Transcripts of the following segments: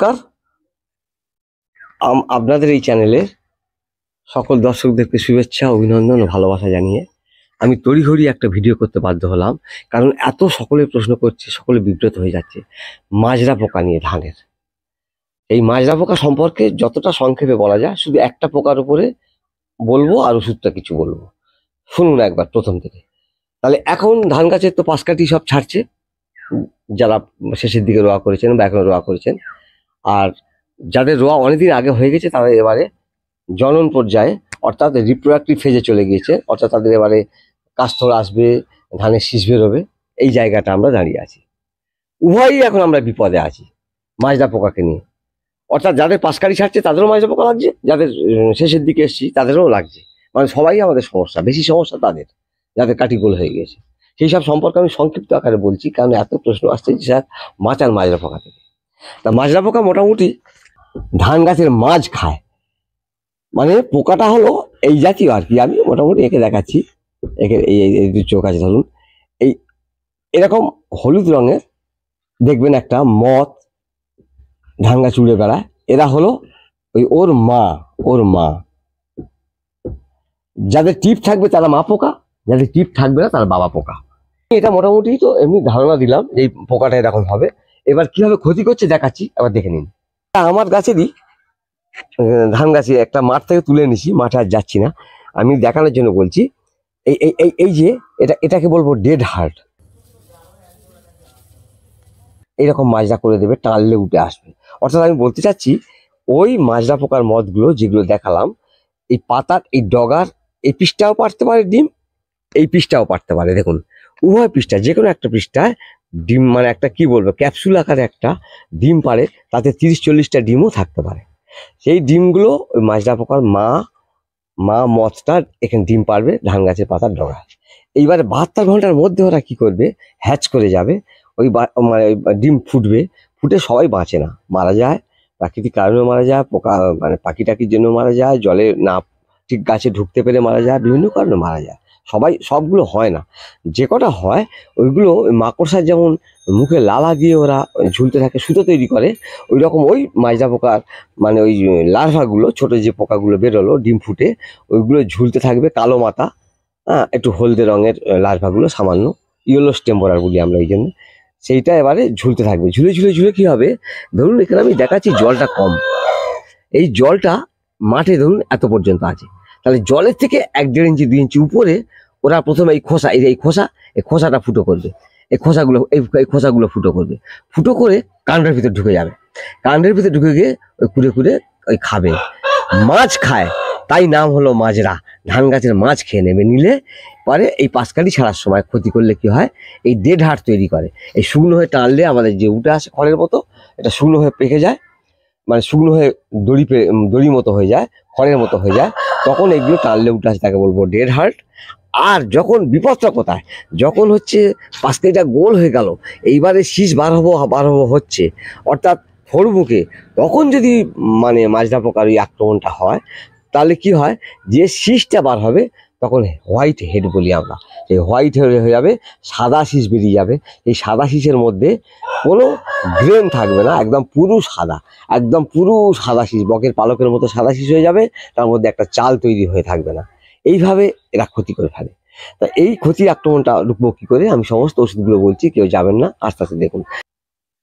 নমস্কার আপনাদের এই চ্যানেলের সকল দর্শকদেরকে শুভেচ্ছা অভিনন্দন ও ভালোবাসা জানিয়ে আমি তড়িঘড়ি একটা ভিডিও করতে বাধ্য হলাম কারণ এত সকলে প্রশ্ন করছে সকলে বিব্রত হয়ে যাচ্ছে মাজরা পোকা নিয়ে ধানের এই মাজরা পোকা সম্পর্কে যতটা সংক্ষেপে বলা যায় শুধু একটা পোকার উপরে বলবো আর ওষুধটা কিছু বলবো শুনুন একবার প্রথম থেকে তাহলে এখন ধান গাছের তো কাটি সব ছাড়ছে যারা শেষের দিকে রোয়া করেছেন বা এখনো রোয়া করেছেন আর যাদের রোয়া অনেকদিন আগে হয়ে গেছে তারা এবারে জনন পর্যায়ে অর্থাৎ রিপ্রোডাক্টিভ ফেজে চলে গিয়েছে অর্থাৎ তাদের এবারে কাস্তর আসবে ধানের শীষ বেরোবে এই জায়গাটা আমরা দাঁড়িয়ে আছি উভয়ই এখন আমরা বিপদে আছি মাজদা পোকাকে নিয়ে অর্থাৎ যাদের পাশকারি ছাড়ছে তাদেরও মাজদা পোকা লাগছে যাদের শেষের দিকে এসছি তাদেরও লাগছে মানে সবাই আমাদের সমস্যা বেশি সমস্যা তাদের যাদের কাটিগোল হয়ে গেছে সেই সব সম্পর্কে আমি সংক্ষিপ্ত আকারে বলছি কারণ এত প্রশ্ন আসছে যে স্যার মাচার মাজরা পোকা থেকে তা মাজরা পোকা মোটামুটি ধান গাছের মাছ খায় মানে পোকাটা হলো এই জাতীয় আর কি আমি মোটামুটি একে দেখাচ্ছি একে এই চোখ আছে ধরুন এই এরকম হলুদ রঙের দেখবেন একটা মত ধান গাছ উড়ে বেড়ায় এরা হলো ওই ওর মা ওর মা যাদের টিপ থাকবে তারা মা পোকা যাদের টিপ থাকবে না তারা বাবা পোকা এটা মোটামুটি তো এমনি ধারণা দিলাম এই পোকাটা এরকম হবে এবার কিভাবে ক্ষতি করছে দেখাচ্ছি আবার দেখে নিন আমার গাছেরই ধান গাছে একটা মাঠ থেকে তুলে নিছি মাঠে আর যাচ্ছি না আমি দেখানোর জন্য বলছি এই এই এই যে এটা এটাকে বলবো ডেড হার্ট এরকম মাজরা করে দেবে টানলে উঠে আসবে অর্থাৎ আমি বলতে চাচ্ছি ওই মাজরা পোকার মদগুলো যেগুলো দেখালাম এই পাতার এই ডগার এই পৃষ্ঠাও পারতে পারে ডিম এই পৃষ্ঠাও পারতে পারে দেখুন উভয় পৃষ্ঠা যে কোনো একটা পৃষ্ঠায় ডিম মানে একটা কি বলবো ক্যাপসুল আকারে একটা ডিম পারে তাতে তিরিশ চল্লিশটা ডিমও থাকতে পারে সেই ডিমগুলো ওই মাছডা পোকার মা মা মথটা এখানে ডিম পারবে ধান গাছের পাতার ডগা এইবার বাহাত্তর ঘন্টার মধ্যে ওরা কি করবে হ্যাচ করে যাবে ওই মানে ডিম ফুটবে ফুটে সবাই বাঁচে না মারা যায় প্রাকৃতিক কারণে মারা যায় পোকা মানে পাখি টাকির জন্য মারা যায় জলে না ঠিক গাছে ঢুকতে পেরে মারা যায় বিভিন্ন কারণে মারা যায় সবাই সবগুলো হয় না যে কটা হয় ওইগুলো মাকড়সার যেমন মুখে লালা দিয়ে ওরা ঝুলতে থাকে সুতো তৈরি করে ওই রকম ওই মাজরা পোকার মানে ওই লার্ভাগুলো ছোট যে পোকাগুলো বেরোলো ডিম ফুটে ওইগুলো ঝুলতে থাকবে কালো মাথা হ্যাঁ একটু হলদে রঙের লার্ভাগুলো সামান্য ইয়েলো স্টেম্পোরার বলি আমরা ওই জন্য সেইটা এবারে ঝুলতে থাকবে ঝুলে ঝুলে ঝুলে কী হবে ধরুন এখানে আমি দেখাচ্ছি জলটা কম এই জলটা মাঠে ধরুন এত পর্যন্ত আছে তাহলে জলের থেকে এক দেড় ইঞ্চি দুই ইঞ্চি উপরে ওরা প্রথমে এই খোসা এই খোসা এই খোসাটা ফুটো করবে এই খোসাগুলো এই খোসাগুলো ফুটো করবে ফুটো করে কাণ্ডের ভিতরে ঢুকে যাবে কাণ্ডের ভিতরে ঢুকে গিয়ে ওই কুড়ে কুড়ে ওই খাবে মাছ খায় তাই নাম হলো মাজরা ধান গাছের মাছ খেয়ে নেবে নিলে পরে এই পাঁচকাঠি ছাড়ার সময় ক্ষতি করলে কি হয় এই দেড় হাট তৈরি করে এই শুকনো হয়ে টানলে আমাদের যে উটা আসে খড়ের মতো এটা শুকনো হয়ে পেকে যায় মানে শুকনো হয়ে দড়ি দড়ি মতো হয়ে যায় খড়ের মতো হয়ে যায় তখন এগুলো টানলে উঠে আসে তাকে বলবো ডেড হার্ট আর যখন বিপদটা কোথায় যখন হচ্ছে পাঁচটা গোল হয়ে গেল এইবারে শীষ বার হবো বার হবো হচ্ছে অর্থাৎ মুখে তখন যদি মানে মাঝরা পোকার ওই আক্রমণটা হয় তাহলে কি হয় যে শীষটা বার হবে তখন হোয়াইট হেড বলি আমরা এই হোয়াইট হেড হয়ে যাবে সাদা শীষ বেরিয়ে যাবে এই সাদা শীষের মধ্যে কোনো গ্রেন থাকবে না একদম পুরো সাদা একদম পুরো সাদা শীষ বকের পালকের মতো সাদা শীষ হয়ে যাবে তার মধ্যে একটা চাল তৈরি হয়ে থাকবে না এইভাবে এরা ক্ষতি করে ফেলে তা এই ক্ষতির আক্রমণটা রুখবো কী করে আমি সমস্ত ওষুধগুলো বলছি কেউ যাবেন না আস্তে আস্তে দেখুন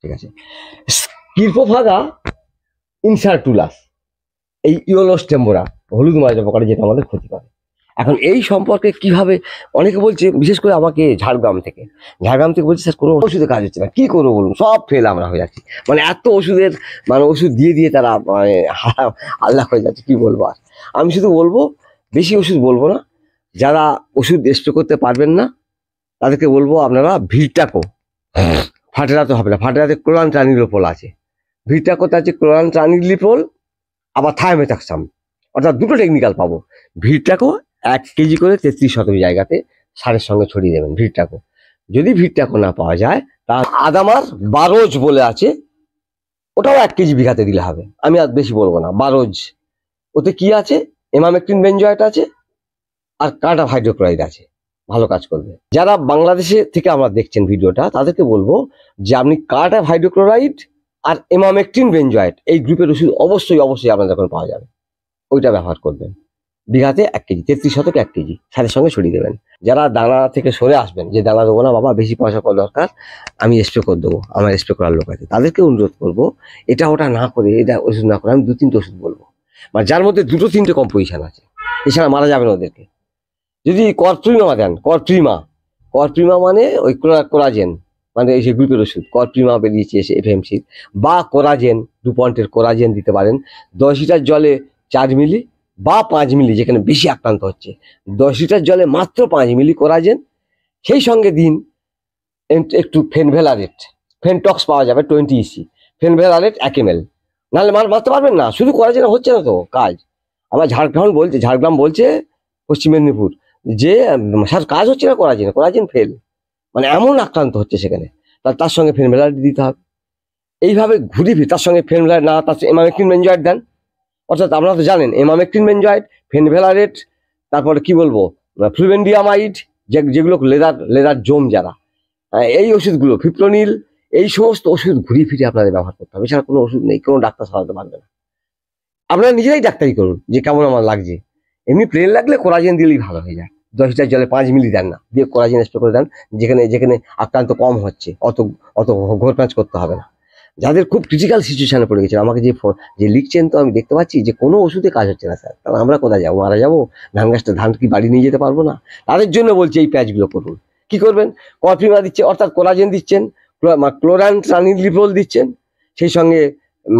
ঠিক আছে কির্পোফাগা ইনসার্টুলাস এই টেম্বোরা হলুদ মাছ পকাটা যেটা আমাদের ক্ষতি করে এখন এই সম্পর্কে কিভাবে অনেকে বলছে বিশেষ করে আমাকে ঝাড়গ্রাম থেকে ঝাড়গ্রাম থেকে বলছে স্যার কোনো ওষুধে কাজ হচ্ছে না কী করবো বলুন সব ফেল আমরা হয়ে যাচ্ছি মানে এত ওষুধের মানে ওষুধ দিয়ে দিয়ে তারা মানে আল্লাহ হয়ে যাচ্ছে কী বলবো আর আমি শুধু বলবো বেশি ওষুধ বলবো না যারা ওষুধ স্প্রে করতে পারবেন না তাদেরকে বলবো আপনারা ভিড়টাকো ফাটেরাতে হবে না ফাটেরাতে ক্লোরান লিপোল আছে তো আছে ক্লোরান ট্রানিলিপোল আবার থায়ামেথাক্সাম অর্থাৎ দুটো টেকনিক্যাল পাবো ভিড়টাকো এক কেজি করে তেত্রিশ শতক জায়গাতে সারের সঙ্গে ছড়িয়ে দেবেন ভিড়টাকো যদি ভিড়টাকো না পাওয়া যায় তা আদামার বারোজ বলে আছে ওটাও এক কেজি বিঘাতে দিলে হবে আমি আর বেশি বলবো না বারোজ ওতে কি আছে এমামেকটিন বেঞ্জয়েট আছে আর কাটা হাইড্রোক্লোরাইড আছে ভালো কাজ করবে যারা বাংলাদেশে থেকে আমরা দেখছেন ভিডিওটা তাদেরকে বলবো যে আপনি কাটা হাইড্রোক্লোরাইড আর এমামেকটিন বেঞ্জয়েট এই গ্রুপের ওষুধ অবশ্যই অবশ্যই আপনাদের ওখানে পাওয়া যাবে ওইটা ব্যবহার করবেন বিঘাতে এক কেজি তেত্রিশ শতক এক কেজি সাথে সঙ্গে ছড়িয়ে দেবেন যারা দানা থেকে সরে আসবেন যে দানা দেবো না বাবা বেশি পয়সা করা দরকার আমি স্প্রে করে দেবো আমার স্প্রে করার লোক আছে তাদেরকে অনুরোধ করবো এটা ওটা না করে এটা ওষুধ না করে আমি দু তিনটে ওষুধ বলবো মানে যার মধ্যে দুটো তিনটে কম্পোজিশান আছে এছাড়া মারা যাবে না ওদেরকে যদি করপ্রিমা দেন করপ্রিমা করপ্রিমা মানে ওই কোরাজেন মানে এই যে গ্রুপের ওষুধ করপ্রিমা বেরিয়েছে এসে এফএমসির বা কোরাজেন দু পয়েন্টের কোরাজেন দিতে পারেন দশ লিটার জলে চার মিলি বা পাঁচ মিলি যেখানে বেশি আক্রান্ত হচ্ছে দশ লিটার জলে মাত্র পাঁচ মিলি কোরাজেন সেই সঙ্গে দিন একটু ফেনভেলারেট ফেনটক্স পাওয়া যাবে টোয়েন্টি ইসি ফেনভেলারেট এক এম এল নাহলে মাল মারতে পারবেন না শুধু যেন হচ্ছে না তো কাজ আমার ঝাড়গ্রাম বলছে ঝাড়গ্রাম বলছে পশ্চিম মেদিনীপুর যে স্যার কাজ হচ্ছে না করা যেন ফেল মানে এমন আক্রান্ত হচ্ছে সেখানে তার তার সঙ্গে ফেনভেলারেট দিতে হবে এইভাবে ঘুরি ফিরি তার সঙ্গে ফেনভেলারেট না তার সঙ্গে এমামেক্টিন মেঞ্জয়েড দেন অর্থাৎ আপনারা তো জানেন এমামেকটিন বেঞ্জয়েড ফেনভেলারেট তারপরে কি বলবো ফ্লুবেন্ডিয়ামাইড যেগুলো লেদার লেদার জোম যারা হ্যাঁ, এই ওষুধগুলো ফিপ্রোনিল এই সমস্ত ওষুধ ঘুরিয়ে ফিরে আপনাদের ব্যবহার করতে হবে এছাড়া কোনো ওষুধ নেই কোনো ডাক্তার সারাতে পারবে না আপনারা নিজেরাই ডাক্তারি করুন যে কেমন আমার লাগছে এমনি প্লেন লাগলে কোরাজেন দিলেই ভালো হয়ে যায় দশ লিটার জলে পাঁচ মিলি দেন না দিয়ে কোরাজেন স্প্রে করে দেন যেখানে যেখানে আক্রান্ত কম হচ্ছে অত অত ঘোরপাঁচ করতে হবে না যাদের খুব ক্রিটিক্যাল সিচুয়েশানে পড়ে গেছে আমাকে যে যে লিখছেন তো আমি দেখতে পাচ্ছি যে কোনো ওষুধে কাজ হচ্ছে না স্যার তাহলে আমরা কোথায় যাবো মারা যাবো ধান গাছটা ধান কি বাড়ি নিয়ে যেতে পারবো না তাদের জন্য বলছি এই প্যাচগুলো করুন কি করবেন কফিমা দিচ্ছে অর্থাৎ কোলাজেন দিচ্ছেন ক্লোরান ট্রানিলিপোল দিচ্ছেন সেই সঙ্গে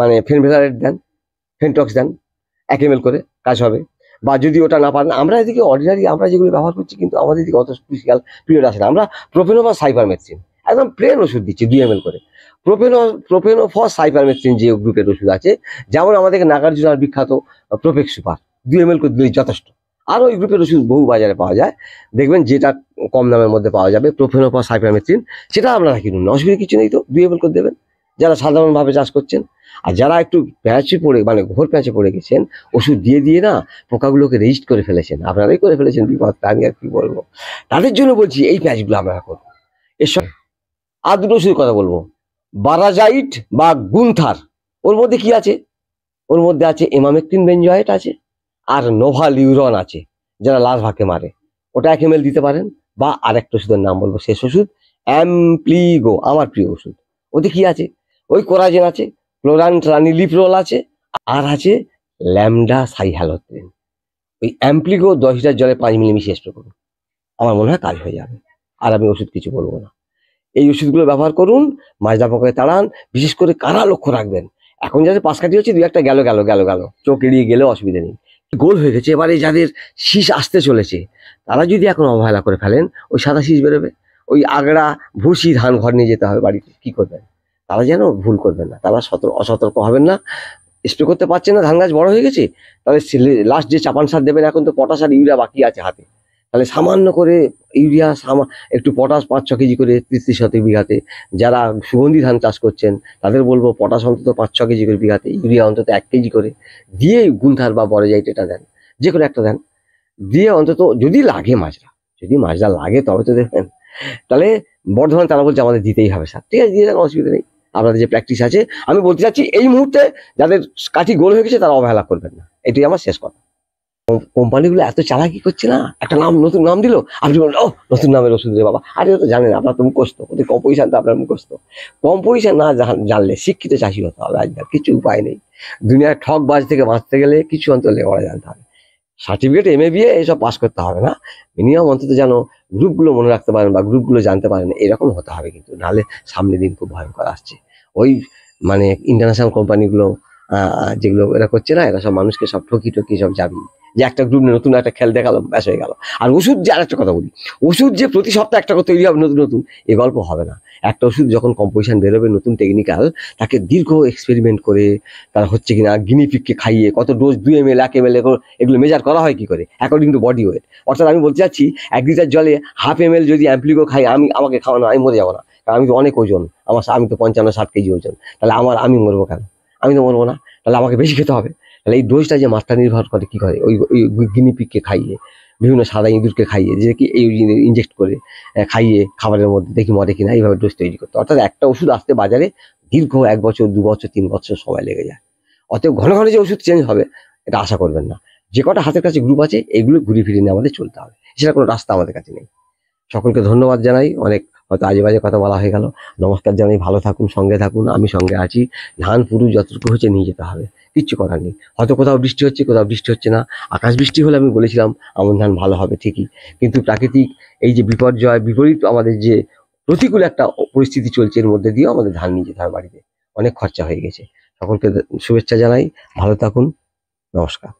মানে ফেনভেলারেট দেন ফেনটক্স দেন এক এম করে কাজ হবে বা যদি ওটা না পারেন আমরা এদিকে অর্ডিনারি আমরা যেগুলো ব্যবহার করছি কিন্তু আমাদের এদিকে অত স্পেশাল পিরিয়ড আসে না আমরা প্রোফেনোমা সাইবার মেডিসিন একদম প্লেন ওষুধ দিচ্ছি দুই এম করে প্রোপেনো প্রোপেনো ফর সাইপারমেথ্রিন যে গ্রুপের ওষুধ আছে যেমন আমাদের নাগার্জুনার বিখ্যাত প্রোপেক সুপার দুই এম করে দিলেই যথেষ্ট আরও ওই গ্রুপের ওষুধ বহু বাজারে পাওয়া যায় দেখবেন যেটা কম দামের মধ্যে পাওয়া যাবে প্রোফেনো ফর সাইপারমেথ্রিন সেটা আপনারা কিনুন অসুবিধা কিছু নেই তো দুই এম করে দেবেন যারা সাধারণভাবে চাষ করছেন আর যারা একটু প্যাঁচে পড়ে মানে ঘোর প্যাঁচে পড়ে গেছেন ওষুধ দিয়ে দিয়ে না পোকাগুলোকে রেজিস্ট করে ফেলেছেন আপনারাই করে ফেলেছেন বিপদ আমি আর কি বলবো তাদের জন্য বলছি এই প্যাঁচগুলো আমরা করুন এর আর দুটো শুধু কথা বলবো বারাজাইট বা গুন্থার ওর মধ্যে কি আছে ওর মধ্যে আছে এমামেকটিন বেঞ্জয়েট আছে আর লিউরন আছে যারা লাল ভাকে মারে ওটা এক এম দিতে পারেন বা আরেকটা ওষুধের নাম বলবো শেষ ওষুধ অ্যামপ্লিগো আমার প্রিয় ওষুধ ওতে কি আছে ওই কোরাজেন আছে ক্লোরান রোল আছে আর আছে ল্যামডা সাইহ্যালোত্রিন ওই অ্যাম্পলিগো দশ লিটার জলে পাঁচ মিলি মিশিয়ে স্প্রে করুন আমার মনে হয় কাজ হয়ে যাবে আর আমি ওষুধ কিছু বলবো না এই ওষুধগুলো ব্যবহার করুন মাঝদা পোকাকে তাড়ান বিশেষ করে কারা লক্ষ্য রাখবেন এখন যাদের পাশ কাটি হচ্ছে দু একটা গেল গেল গেল গেল চোখ এড়িয়ে গেলেও অসুবিধা নেই গোল হয়ে গেছে এবারে যাদের শীষ আসতে চলেছে তারা যদি এখন অবহেলা করে ফেলেন ওই সাদা শীষ বেরোবে ওই আগড়া ভুসি ধান ঘর নিয়ে যেতে হবে বাড়িতে কী করবেন তারা যেন ভুল করবেন না তারা সতর্ক অসতর্ক হবেন না স্প্রে করতে পারছে না ধান গাছ বড় হয়ে গেছে তাহলে লাস্ট যে চাপান সার দেবেন এখন তো পটাশ আর ইউরিয়া বাকি আছে হাতে তাহলে সামান্য করে ইউরিয়া সামা একটু পটাশ পাঁচ ছ কেজি করে তিরিশ শতক বিঘাতে যারা সুগন্ধি ধান চাষ করছেন তাদের বলবো পটাশ অন্তত পাঁচ ছ কেজি করে বিঘাতে ইউরিয়া অন্তত এক কেজি করে দিয়ে গুন্থার বা বড়জাইট এটা দেন যে কোনো একটা দেন দিয়ে অন্তত যদি লাগে মাছরা যদি মাছরা লাগে তবে তো দেবেন তাহলে বর্ধমান তারা বলছে আমাদের দিতেই হবে স্যার ঠিক আছে দিয়ে দেন অসুবিধা নেই আপনাদের যে প্র্যাকটিস আছে আমি বলতে চাচ্ছি এই মুহূর্তে যাদের কাঠি গোল হয়ে গেছে তারা অবহেলা করবেন না এটাই আমার শেষ কথা কোম্পানিগুলো এত চালাকি করছে না একটা নাম নতুন নাম দিল আপনি বলেন ও নতুন নামের ওষুধ দেবে বাবা আর তো জানেন আপনার তো মুখস্ত ওদের কম পয়সা তো আপনার মুখস্ত কম পয়সা না জানলে শিক্ষিত চাষি হতে হবে আজকাল কিছু উপায় নেই দুনিয়ার ঠক বাজ থেকে বাঁচতে গেলে কিছু অন্তর লেখাপড়া জানতে হবে সার্টিফিকেট এম এ বিয়ে এসব পাস করতে হবে না মিনিমাম অন্তত যেন গ্রুপগুলো মনে রাখতে পারেন বা গ্রুপগুলো জানতে পারেন এরকম হতে হবে কিন্তু নাহলে সামনে দিন খুব ভয়ঙ্কর আসছে ওই মানে ইন্টারন্যাশনাল কোম্পানিগুলো যেগুলো এরা করছে না এরা সব মানুষকে সব ঠকি ঠকি সব যাবি যে একটা গ্রুপ নিয়ে নতুন একটা খেল দেখালাম ব্যাস হয়ে গেল আর ওষুধ যে আর একটা কথা বলি ওষুধ যে প্রতি সপ্তাহে একটা তৈরি হবে নতুন নতুন এ গল্প হবে না একটা ওষুধ যখন কম্পোজিশন বেরোবে নতুন টেকনিক্যাল তাকে দীর্ঘ এক্সপেরিমেন্ট করে তার হচ্ছে কিনা গিনিপিককে খাইয়ে কত ডোজ দুই এম এল এক এম এল এগুলো মেজার করা হয় কি করে অ্যাকর্ডিং টু বডি ওয়েট অর্থাৎ আমি বলতে চাচ্ছি এক লিটার জলে হাফ এম এল যদি অ্যাম্পলিকো খাই আমি আমাকে খাওয়ানো আমি মরে যাবো না কারণ আমি তো অনেক ওজন আমার আমি তো পঞ্চান্ন ষাট কেজি ওজন তাহলে আমার আমি মরবো কেন আমি তো মরবো না তাহলে আমাকে বেশি খেতে হবে তাহলে এই দোষটা যে মাছটা নির্ভর করে কি করে ওই ওই গিনিপিককে খাইয়ে বিভিন্ন সাদা ইঁদুরকে খাইয়ে যে কি এই ইনজেক্ট করে খাইয়ে খাবারের মধ্যে দেখি মরে কিনা এইভাবে ডোজ তৈরি করতে অর্থাৎ একটা ওষুধ আসতে বাজারে দীর্ঘ এক বছর দু বছর তিন বছর সময় লেগে যায় অতএব ঘন ঘন যে ওষুধ চেঞ্জ হবে এটা আশা করবেন না যে কটা হাতের কাছে গ্রুপ আছে এগুলো ঘুরে ফিরিয়ে নিয়ে আমাদের চলতে হবে এছাড়া কোনো রাস্তা আমাদের কাছে নেই সকলকে ধন্যবাদ জানাই অনেক হয়তো আজেবাজে কথা বলা হয়ে গেল নমস্কার জানাই ভালো থাকুন সঙ্গে থাকুন আমি সঙ্গে আছি ধান পুরু যতটুকু হচ্ছে নিয়ে যেতে হবে কিচ্ছু করার নেই হয়তো কোথাও বৃষ্টি হচ্ছে কোথাও বৃষ্টি হচ্ছে না আকাশ বৃষ্টি হলে আমি বলেছিলাম আমন ধান ভালো হবে ঠিকই কিন্তু প্রাকৃতিক এই যে বিপর্যয় বিপরীত আমাদের যে প্রতিকূল একটা পরিস্থিতি চলছে এর মধ্যে দিয়েও আমাদের ধান নিয়ে যেতে হবে বাড়িতে অনেক খরচা হয়ে গেছে সকলকে শুভেচ্ছা জানাই ভালো থাকুন নমস্কার